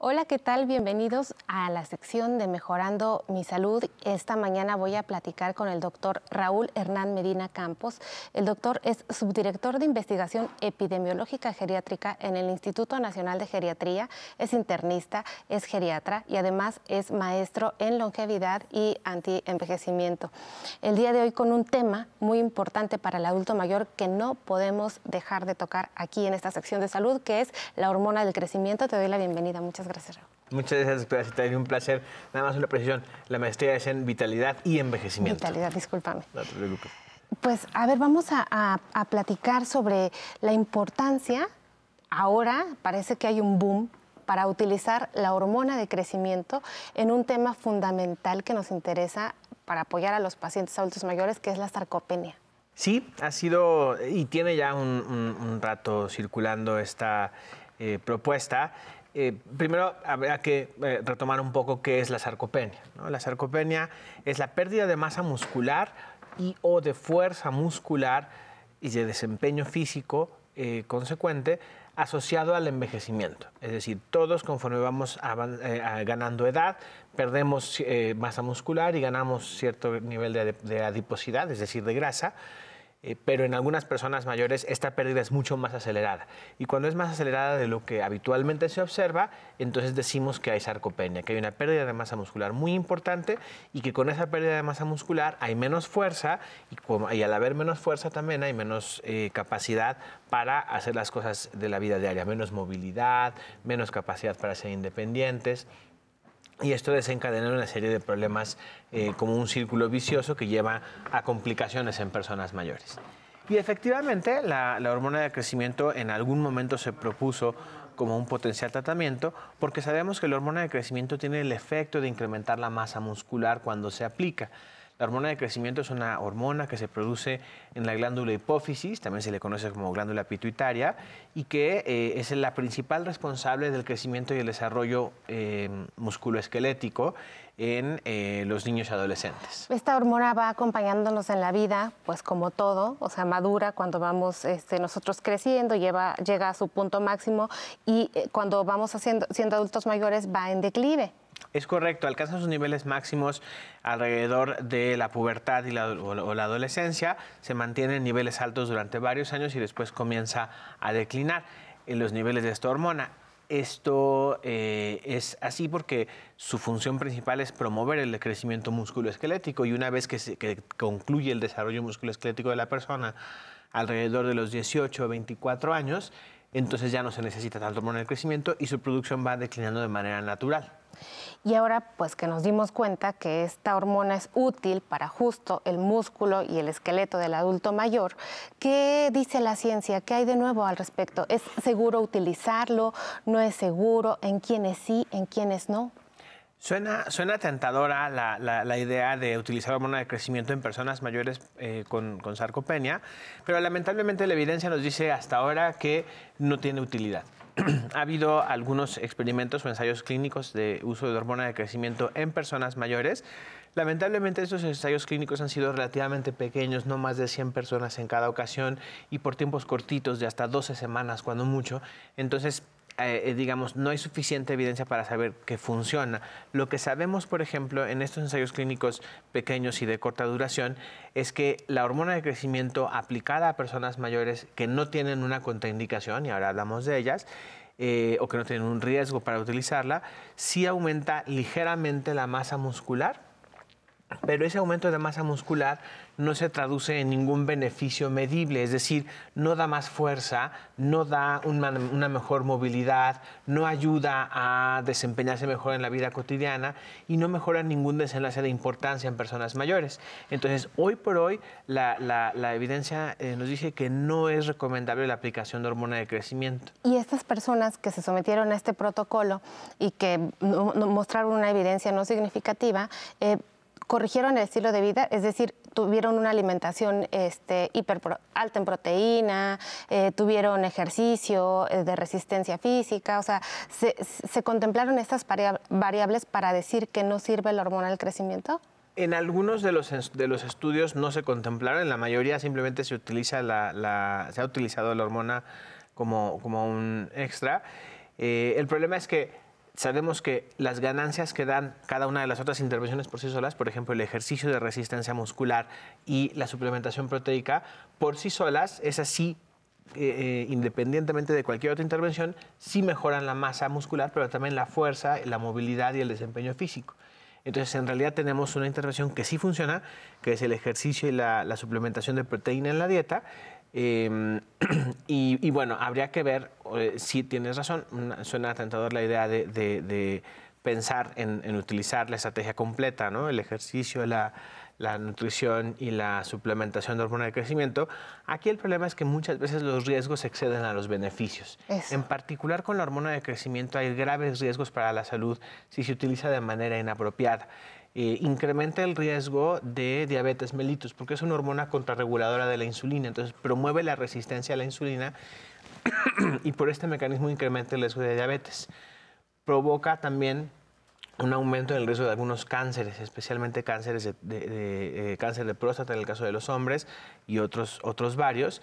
Hola, ¿qué tal? Bienvenidos a la sección de Mejorando mi Salud. Esta mañana voy a platicar con el doctor Raúl Hernán Medina Campos. El doctor es subdirector de investigación epidemiológica geriátrica en el Instituto Nacional de Geriatría, es internista, es geriatra y además es maestro en longevidad y antienvejecimiento. El día de hoy con un tema muy importante para el adulto mayor que no podemos dejar de tocar aquí en esta sección de salud, que es la hormona del crecimiento. Te doy la bienvenida. Muchas gracias, Muchas gracias, doctora Un placer. Nada más una precisión. La maestría es en vitalidad y envejecimiento. Vitalidad, discúlpame. No te preocupes. Pues, a ver, vamos a, platicar sobre la importancia. Ahora parece que hay un boom para utilizar la hormona de crecimiento en un tema fundamental que nos interesa para apoyar a los pacientes adultos mayores, que es la sarcopenia. Sí, ha sido y tiene ya un, rato circulando esta eh, propuesta. Eh, primero habrá que eh, retomar un poco qué es la sarcopenia. La sarcopenia es la pérdida de masa muscular y o de fuerza muscular y de desempeño físico eh, consecuente asociado al envejecimiento. Es decir, todos conforme vamos ganando edad, perdemos masa muscular y ganamos cierto nivel de adiposidad, es decir, de grasa. Eh, pero en algunas personas mayores esta pérdida es mucho más acelerada. Y cuando es más acelerada de lo que habitualmente se observa, entonces decimos que hay sarcopenia, que hay una pérdida de masa muscular muy importante y que con esa pérdida de masa muscular hay menos fuerza y, al haber menos fuerza también hay menos eh, capacidad para hacer las cosas de la vida diaria, menos movilidad, menos capacidad para ser independientes. Y esto desencadenó una serie de problemas eh, como un círculo vicioso que lleva a complicaciones en personas mayores. Y efectivamente, la, hormona de crecimiento en algún momento se propuso como un potencial tratamiento, porque sabemos que la hormona de crecimiento tiene el efecto de incrementar la masa muscular cuando se aplica. La hormona de crecimiento es una hormona que se produce en la glándula hipófisis, también se le conoce como glándula pituitaria, y que eh, es la principal responsable del crecimiento y el desarrollo eh, musculoesquelético en eh, los niños y adolescentes. Esta hormona va acompañándonos en la vida, pues como todo, o sea, madura cuando vamos este, nosotros creciendo, llega a su punto máximo y cuando vamos haciendo, siendo adultos mayores va en declive. Es correcto, alcanza sus niveles máximos alrededor de la pubertad y la, o, la adolescencia, se mantiene en niveles altos durante varios años y después comienza a declinar en eh, los niveles de esta hormona. Esto eh, es así porque su función principal es promover el crecimiento musculoesquelético y una vez que, se, concluye el desarrollo musculoesquelético de la persona, alrededor de los 18 o 24 años, entonces ya no se necesita tanto hormona el crecimiento y su producción va declinando de manera natural. Y ahora pues que nos dimos cuenta que esta hormona es útil para justo el músculo y el esqueleto del adulto mayor, ¿qué dice la ciencia? ¿Qué hay de nuevo al respecto? ¿Es seguro utilizarlo? ¿No es seguro? ¿En quiénes sí? ¿En quiénes no? Suena, tentadora la, idea de utilizar hormona de crecimiento en personas mayores eh, con, con, sarcopenia, pero lamentablemente la evidencia nos dice hasta ahora que no tiene utilidad. ha habido algunos experimentos o ensayos clínicos de uso de hormona de crecimiento en personas mayores. Lamentablemente estos ensayos clínicos han sido relativamente pequeños, no más de 100 personas en cada ocasión y por tiempos cortitos de hasta 12 semanas, cuando mucho. Entonces eh, eh, digamos, no hay suficiente evidencia para saber que funciona. Lo que sabemos, por ejemplo, en estos ensayos clínicos pequeños y de corta duración, es que la hormona de crecimiento aplicada a personas mayores que no tienen una contraindicación, y ahora hablamos de ellas, eh, o que no tienen un riesgo para utilizarla, sí aumenta ligeramente la masa muscular pero ese aumento de masa muscular no se traduce en ningún beneficio medible, es decir, no da más fuerza, no da una, mejor movilidad, no ayuda a desempeñarse mejor en la vida cotidiana y no mejora ningún desenlace de importancia en personas mayores. Entonces, hoy por hoy, la, evidencia eh, nos dice que no es recomendable la aplicación de hormona de crecimiento. Y estas personas que se sometieron a este protocolo y que mostraron una evidencia no significativa, eh, corrigieron el estilo de vida, es decir, tuvieron una alimentación este, hiper alta en proteína, eh, tuvieron ejercicio eh, de resistencia física, o sea, se, contemplaron estas variables para decir que no sirve la hormona del crecimiento. En algunos de los, de los estudios no se contemplaron, en la mayoría simplemente se, utiliza la, se ha utilizado la hormona como, como un extra. Eh, el problema es que sabemos que las ganancias que dan cada una de las otras intervenciones por sí solas, por ejemplo, el ejercicio de resistencia muscular y la suplementación proteica, por sí solas, es así. Eh, eh, independientemente de cualquier otra intervención, sí mejoran la masa muscular, pero también la fuerza, la movilidad y el desempeño físico. Entonces, en realidad tenemos una intervención que sí funciona, que es el ejercicio y la suplementación de proteína en la dieta, Em, y, bueno, habría que ver, eh, si tienes razón, suena tentador la idea de, pensar en, utilizar la estrategia completa, ¿no? el ejercicio, la, nutrición y la suplementación de hormona de crecimiento. Aquí el problema es que muchas veces los riesgos exceden a los beneficios. En particular con la hormona de crecimiento hay graves riesgos para la salud si se utiliza de manera inapropiada. Eh, incrementa el riesgo de diabetes mellitus, porque es una hormona contrarreguladora de la insulina, entonces promueve la resistencia a la insulina y por este mecanismo incrementa el riesgo de diabetes. Provoca también un aumento en el riesgo de algunos cánceres, especialmente cánceres de, eh, cáncer de próstata en el caso de los hombres y otros, otros varios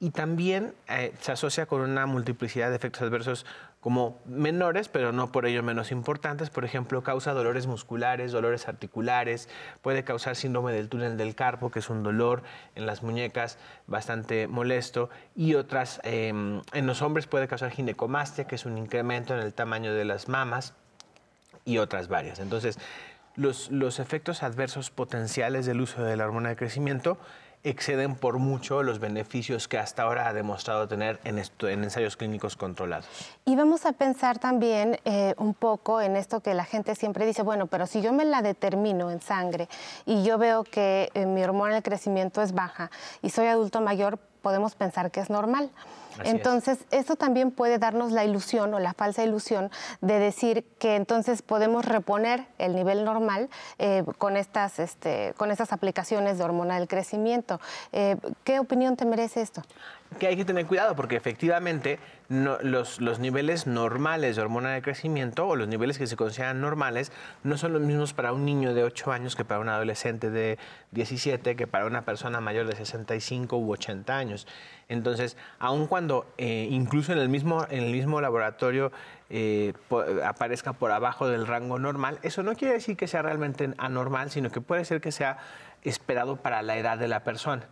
y también eh, se asocia con una multiplicidad de efectos adversos como menores, pero no por ello menos importantes. Por ejemplo, causa dolores musculares, dolores articulares, puede causar síndrome del túnel del carpo, que es un dolor en las muñecas bastante molesto, y otras, em, en los hombres puede causar ginecomastia, que es un incremento en el tamaño de las mamas, y otras varias. Entonces, los efectos adversos potenciales del uso de la hormona de crecimiento exceden por mucho los beneficios que hasta ahora ha demostrado tener en, ensayos clínicos controlados. Y vamos a pensar también eh, un poco en esto que la gente siempre dice, bueno, pero si yo me la determino en sangre y yo veo que eh, mi hormona de crecimiento es baja y soy adulto mayor, podemos pensar que es normal. entonces, esto también puede darnos la ilusión o la falsa ilusión de decir que entonces podemos reponer el nivel normal eh, con, estas, este, con estas aplicaciones de hormona del crecimiento. Eh, ¿Qué opinión te merece esto? Que hay que tener cuidado porque efectivamente los, los niveles normales de hormona de crecimiento o los niveles que se consideran normales no son los mismos para un niño de 8 años que para un adolescente de 17, que para una persona mayor de 65 u 80 años. Entonces, aun cuando eh, incluso en el mismo, en el mismo laboratorio eh, aparezca por abajo del rango normal, eso no quiere decir que sea realmente anormal, sino que puede ser que sea esperado para la edad de la persona.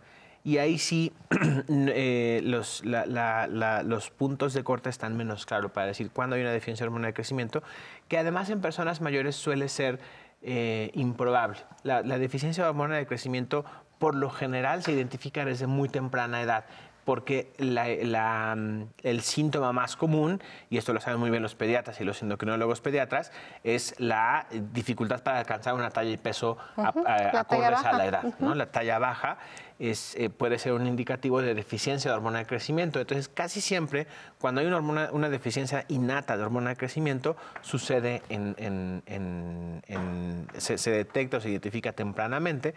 Y ahí sí eh, los, los puntos de corte están menos claros para decir cuándo hay una deficiencia hormonal de crecimiento, que además en personas mayores suele ser improbable. la deficiencia hormonal de crecimiento por lo general se identifica desde muy temprana edad porque mm, el síntoma más común, y esto lo saben muy bien los pediatras y los endocrinólogos pediatras, es la dificultad para alcanzar una talla y peso a, acordes a la edad. La talla baja es, eh, puede ser un indicativo de deficiencia de hormona de crecimiento. Entonces, casi siempre, cuando hay una, una deficiencia innata de hormona de crecimiento, sucede en, se detecta o se identifica tempranamente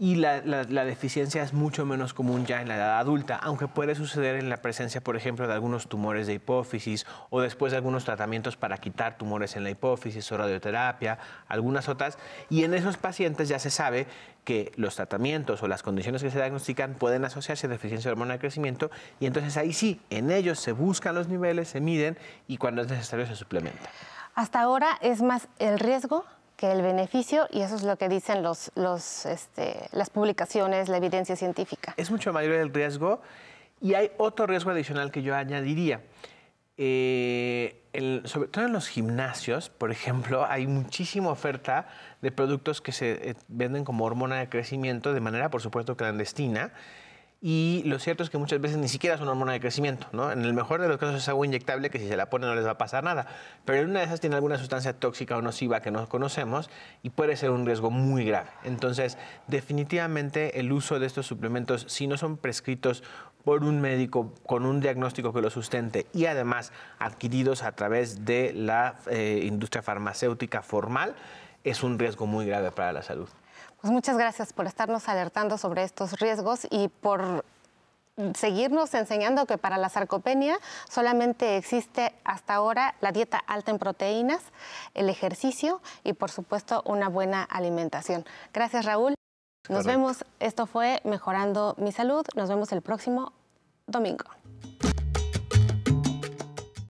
y la, deficiencia es mucho menos común ya en la edad adulta, aunque puede suceder en la presencia, por ejemplo, de algunos tumores de hipófisis o después de algunos tratamientos para quitar tumores en la hipófisis o radioterapia, algunas otras. Y en esos pacientes ya se sabe que los tratamientos o las condiciones que se diagnostican pueden asociarse a deficiencia de hormona de crecimiento y entonces ahí sí, en ellos se buscan los niveles, se miden y cuando es necesario se suplementa. Hasta ahora es más el riesgo que el beneficio, y eso es lo que dicen los, este, las publicaciones, la evidencia científica. Es mucho mayor el riesgo y hay otro riesgo adicional que yo añadiría. Eh, sobre todo en los gimnasios, por ejemplo, hay muchísima oferta de productos que se eh, venden como hormona de crecimiento de manera, por supuesto, clandestina y lo cierto es que muchas veces ni siquiera es una hormona de crecimiento, ¿no? En el mejor de los casos es agua inyectable que si se la pone no les va a pasar nada, pero en una de esas tiene alguna sustancia tóxica o nociva que no conocemos y puede ser un riesgo muy grave. Entonces, definitivamente el uso de estos suplementos, si no son prescritos por un médico con un diagnóstico que lo sustente y además adquiridos a través de la eh, industria farmacéutica formal, es un riesgo muy grave para la salud. Pues muchas gracias por estarnos alertando sobre estos riesgos y por seguirnos enseñando que para la sarcopenia solamente existe hasta ahora la dieta alta en proteínas, el ejercicio y por supuesto una buena alimentación. Gracias Raúl. Nos vemos. Esto fue Mejorando mi Salud. Nos vemos el próximo domingo.